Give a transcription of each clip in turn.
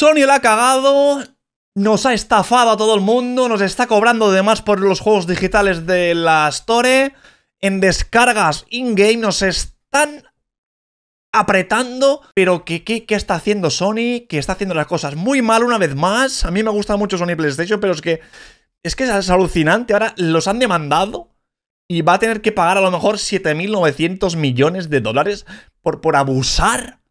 Sony la ha cagado, nos ha estafado a todo el mundo, nos está cobrando de más por los juegos digitales de la Store, en descargas in-game nos están apretando, pero qué, está haciendo Sony, que está haciendo las cosas muy mal una vez más. A mí me gusta mucho Sony PlayStation, pero es que es que es alucinante, ahora los han demandado y va a tener que pagar a lo mejor 7900 millones de dólares por por abusar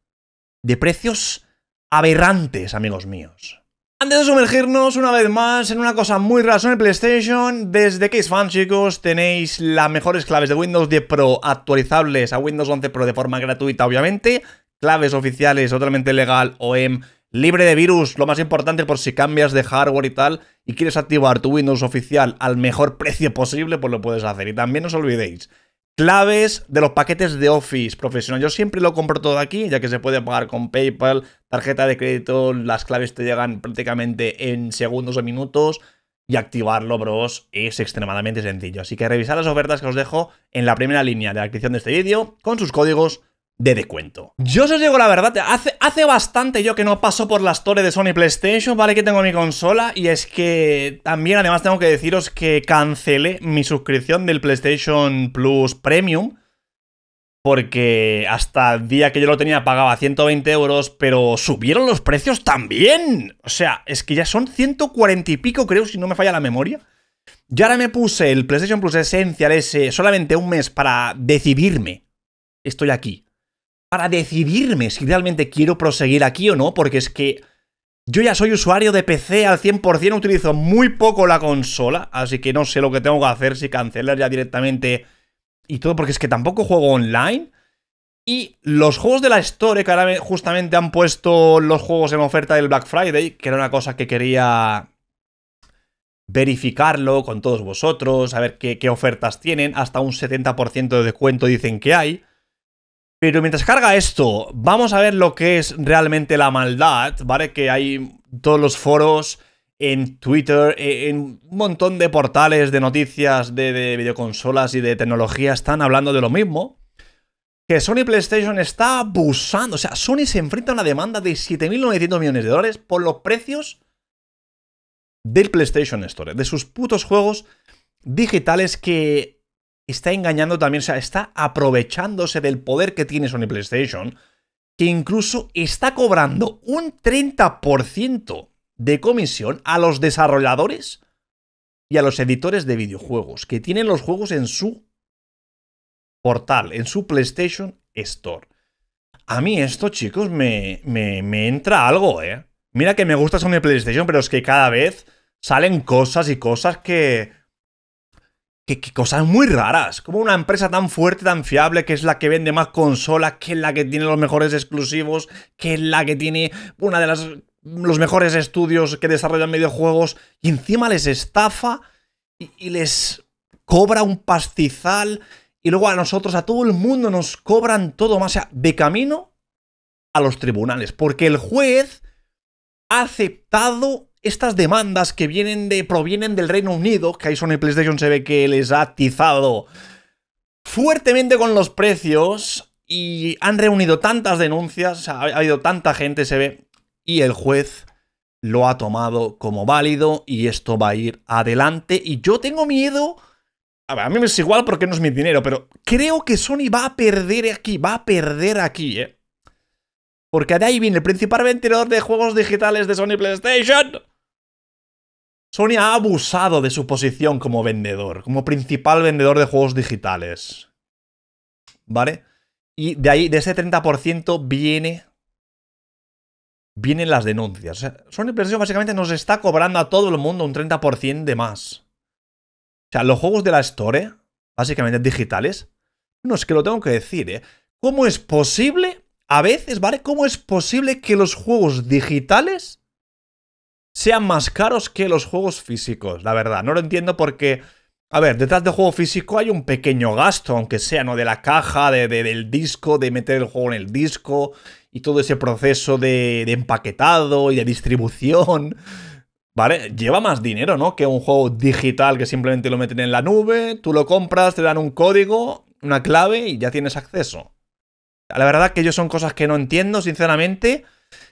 de precios aberrantes, amigos míos. Antes de sumergirnos una vez más en una cosa muy rara sobre PlayStation, desde es Fan, chicos, tenéis las mejores claves de Windows 10 Pro actualizables a Windows 11 Pro de forma gratuita, obviamente. Claves oficiales, totalmente legal, OEM, libre de virus, lo más importante por si cambias de hardware y tal, y quieres activar tu Windows oficial al mejor precio posible, pues lo puedes hacer. Y también no os olvidéis, claves de los paquetes de Office profesional. Yo siempre lo compro todo aquí, ya que se puede pagar con PayPal, tarjeta de crédito, las claves te llegan prácticamente en segundos o minutos. Y activarlo, bros, es extremadamente sencillo. Así que revisar las ofertas que os dejo en la primera línea de la descripción de este vídeo con sus códigos de descuento. Yo os digo la verdad, hace, hace bastante yo que no paso por las torres de Sony PlayStation, vale que tengo mi consola, y es que también además tengo que deciros que cancelé mi suscripción del PlayStation Plus Premium, porque hasta el día que yo lo tenía pagaba 120 euros, pero subieron los precios también. O sea, es que ya son 140 y pico, creo, si no me falla la memoria. Yo ahora me puse el PlayStation Plus Essential ese solamente un mes para decidirme. Estoy aquí para decidirme si realmente quiero proseguir aquí o no, porque es que yo ya soy usuario de PC al 100%, utilizo muy poco la consola, así que no sé lo que tengo que hacer, si cancelar ya directamente y todo, porque es que tampoco juego online. Y los juegos de la Store, que ahora justamente han puesto los juegos en oferta del Black Friday, que era una cosa que quería verificarlo con todos vosotros, a ver qué, qué ofertas tienen, hasta un 70% de descuento dicen que hay. Pero mientras carga esto, vamos a ver lo que es realmente la maldad, ¿vale? Que hay todos los foros en Twitter, e, en un montón de portales de noticias de, videoconsolas y de tecnología están hablando de lo mismo. Que Sony PlayStation está abusando. O sea, Sony se enfrenta a una demanda de 7.900 millones de dólares por los precios del PlayStation Store, de sus putos juegos digitales que está engañando también, o sea, está aprovechándose del poder que tiene Sony PlayStation, que incluso está cobrando un 30% de comisión a los desarrolladores y a los editores de videojuegos que tienen los juegos en su portal, en su PlayStation Store. A mí esto, chicos, me, entra algo, ¿eh? Mira que me gusta Sony PlayStation, pero es que cada vez salen cosas y cosas que que, cosas muy raras. Como una empresa tan fuerte, tan fiable, que es la que vende más consolas, que es la que tiene los mejores exclusivos, que es la que tiene una de los mejores estudios que desarrollan videojuegos y encima les estafa y, les cobra un pastizal y luego a nosotros, a todo el mundo nos cobran todo más, sea, de camino a los tribunales, porque el juez ha aceptado estas demandas que vienen de, provienen del Reino Unido, que hay Sony PlayStation se ve que les ha atizado fuertemente con los precios y han reunido tantas denuncias, ha, ha habido tanta gente, se ve, y el juez lo ha tomado como válido y esto va a ir adelante y yo tengo miedo... A, ver, a mí me es igual porque no es mi dinero, pero creo que Sony va a perder aquí, va a perder aquí, ¿eh? Porque ahí viene el principal ventilador de juegos digitales de Sony PlayStation, Sony ha abusado de su posición como vendedor, como principal vendedor de juegos digitales. ¿Vale? Y de ahí, de ese 30% viene vienen las denuncias. Sony PlayStation básicamente nos está cobrando a todo el mundo un 30% de más. O sea, los juegos de la Store, básicamente digitales, no es que lo tengo que decir, ¿eh? ¿Cómo es posible, a veces, ¿vale? ¿Cómo es posible que los juegos digitales sean más caros que los juegos físicos, la verdad. No lo entiendo porque... A ver, detrás del juego físico hay un pequeño gasto, aunque sea, ¿no? De la caja, de, del disco, de meter el juego en el disco y todo ese proceso de, empaquetado y de distribución. ¿Vale? Lleva más dinero, ¿no? Que un juego digital que simplemente lo meten en la nube, tú lo compras, te dan un código, una clave y ya tienes acceso. La verdad que ellos son cosas que no entiendo, sinceramente.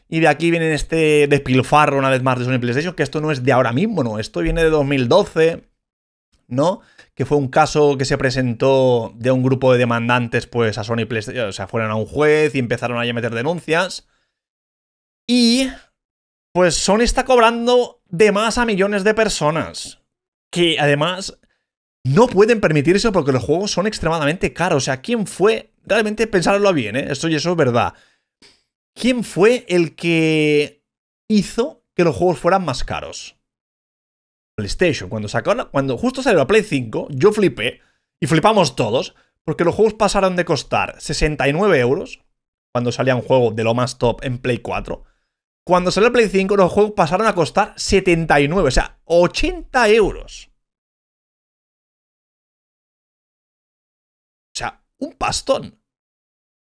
Y de aquí viene este despilfarro una vez más de Sony PlayStation, que esto no es de ahora mismo, ¿no? Esto viene de 2012, ¿no? Que fue un caso que se presentó de un grupo de demandantes, pues a Sony PlayStation, o sea, fueron a un juez y empezaron a meter denuncias. Y, pues Sony está cobrando de más a millones de personas, que además no pueden permitirse porque los juegos son extremadamente caros. O sea, ¿quién fue? Realmente pensarlo bien, ¿eh? Esto y eso es verdad. ¿Quién fue el que hizo que los juegos fueran más caros? PlayStation. Cuando, cuando justo salió la Play 5, yo flipé y flipamos todos porque los juegos pasaron de costar 69 euros cuando salía un juego de lo más top en Play 4. Cuando salió el Play 5, los juegos pasaron a costar 79, o sea, 80 euros. O sea, un pastón.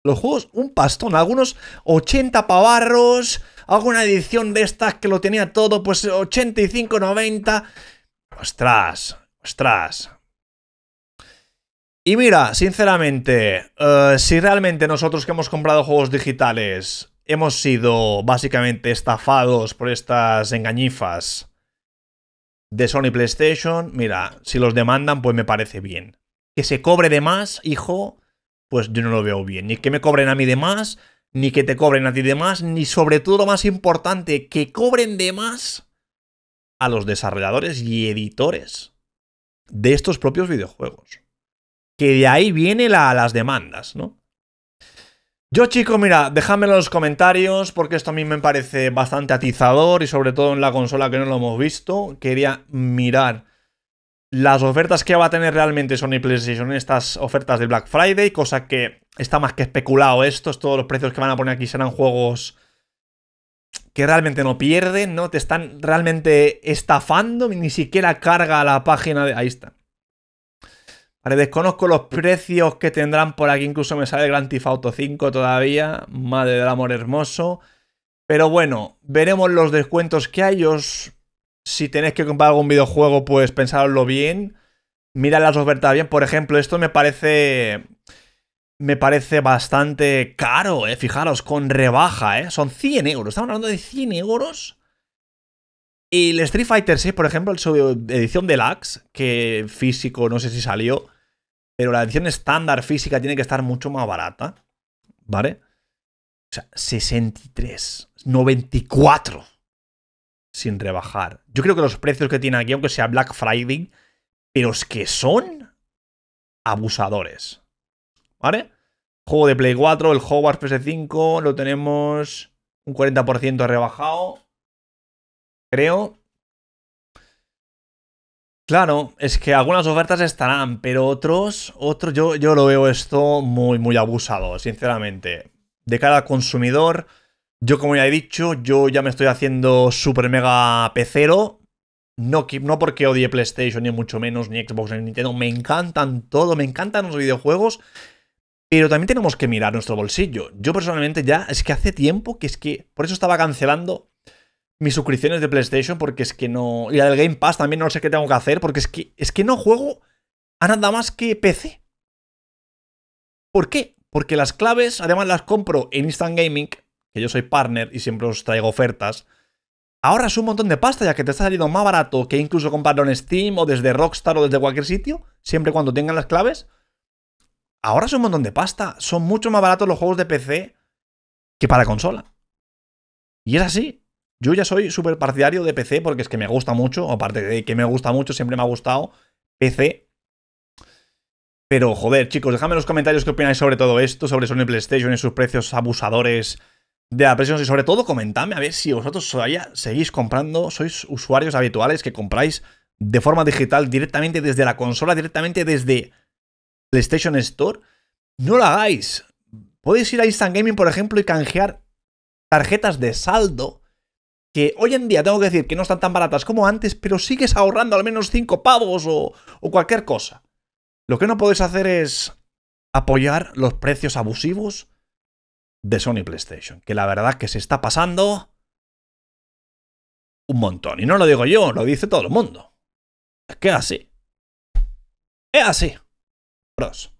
Los juegos, un pastón. Algunos 80 pavarros. Alguna edición de estas que lo tenía todo, pues 85, 90. Ostras, ostras. Y mira, sinceramente, eh, si realmente nosotros que hemos comprado juegos digitales hemos sido básicamente estafados por estas engañifas de Sony PlayStation, mira, si los demandan, pues me parece bien. Que se cobre de más, hijo, pues yo no lo veo bien. Ni que me cobren a mí de más, ni que te cobren a ti de más, ni sobre todo lo más importante, que cobren de más a los desarrolladores y editores de estos propios videojuegos. Que de ahí viene las demandas, ¿no? Yo, chicos, mira, dejadmelo en los comentarios porque esto a mí me parece bastante atizador y sobre todo en la consola que no lo hemos visto. Quería mirar las ofertas que va a tener realmente Sony PlayStation estas ofertas de Black Friday, cosa que está más que especulado Estos todos los precios que van a poner aquí serán juegos que realmente no pierden, ¿no? Te están realmente estafando, ni siquiera carga la página de... Ahí está. Vale, desconozco los precios que tendrán por aquí, incluso me sale el Grand Theft Auto 5 todavía, madre del amor hermoso. Pero bueno, veremos los descuentos que hay, si tenéis que comprar algún videojuego, pues pensadlo bien. Mirad las ofertas bien. Por ejemplo, esto me parece. Me parece bastante caro, ¿eh? Fijaros, con rebaja, ¿eh? Son 100 euros. Estamos hablando de 100 euros. Y el Street Fighter VI, por ejemplo, su edición deluxe, que físico no sé si salió, pero la edición estándar física tiene que estar mucho más barata. ¿Vale? O sea, 63, 94 sin rebajar. Yo creo que los precios que tiene aquí, aunque sea Black Friday, pero es que son abusadores. ¿Vale? Juego de Play 4, el Hogwarts PS5, lo tenemos un 40% rebajado. Creo. Claro, es que algunas ofertas estarán, pero otros, otros, yo, yo lo veo esto muy, muy abusado, sinceramente. De cara al consumidor, yo, como ya he dicho, yo ya me estoy haciendo super mega pecero. No, no porque odie PlayStation, ni mucho menos, ni Xbox, ni Nintendo. Me encantan todo, me encantan los videojuegos. Pero también tenemos que mirar nuestro bolsillo. Yo personalmente ya, es que hace tiempo que es que. Por eso estaba cancelando mis suscripciones de PlayStation, porque es que no. Y la del Game Pass también no sé qué tengo que hacer, porque es que, es que no juego a nada más que PC. ¿Por qué? Porque las claves, además, las compro en Instant Gaming que yo soy partner y siempre os traigo ofertas, ahora es un montón de pasta, ya que te está saliendo más barato que incluso comprarlo en Steam o desde Rockstar o desde cualquier sitio, siempre cuando tengan las claves. Ahora es un montón de pasta. Son mucho más baratos los juegos de PC que para consola. Y es así. Yo ya soy súper partidario de PC porque es que me gusta mucho, aparte de que me gusta mucho, siempre me ha gustado PC. Pero joder, chicos, dejadme en los comentarios qué opináis sobre todo esto, sobre Sony PlayStation y sus precios abusadores de la presión y sobre todo comentadme a ver si vosotros todavía seguís comprando, sois usuarios habituales que compráis de forma digital directamente desde la consola, directamente desde PlayStation Store. No lo hagáis. Podéis ir a Instant Gaming, por ejemplo, y canjear tarjetas de saldo que hoy en día tengo que decir que no están tan baratas como antes, pero sigues ahorrando al menos 5 pavos o, o cualquier cosa. Lo que no podéis hacer es apoyar los precios abusivos de Sony PlayStation, que la verdad que se está pasando un montón. Y no lo digo yo, lo dice todo el mundo. Es que es así. Es así. Pros.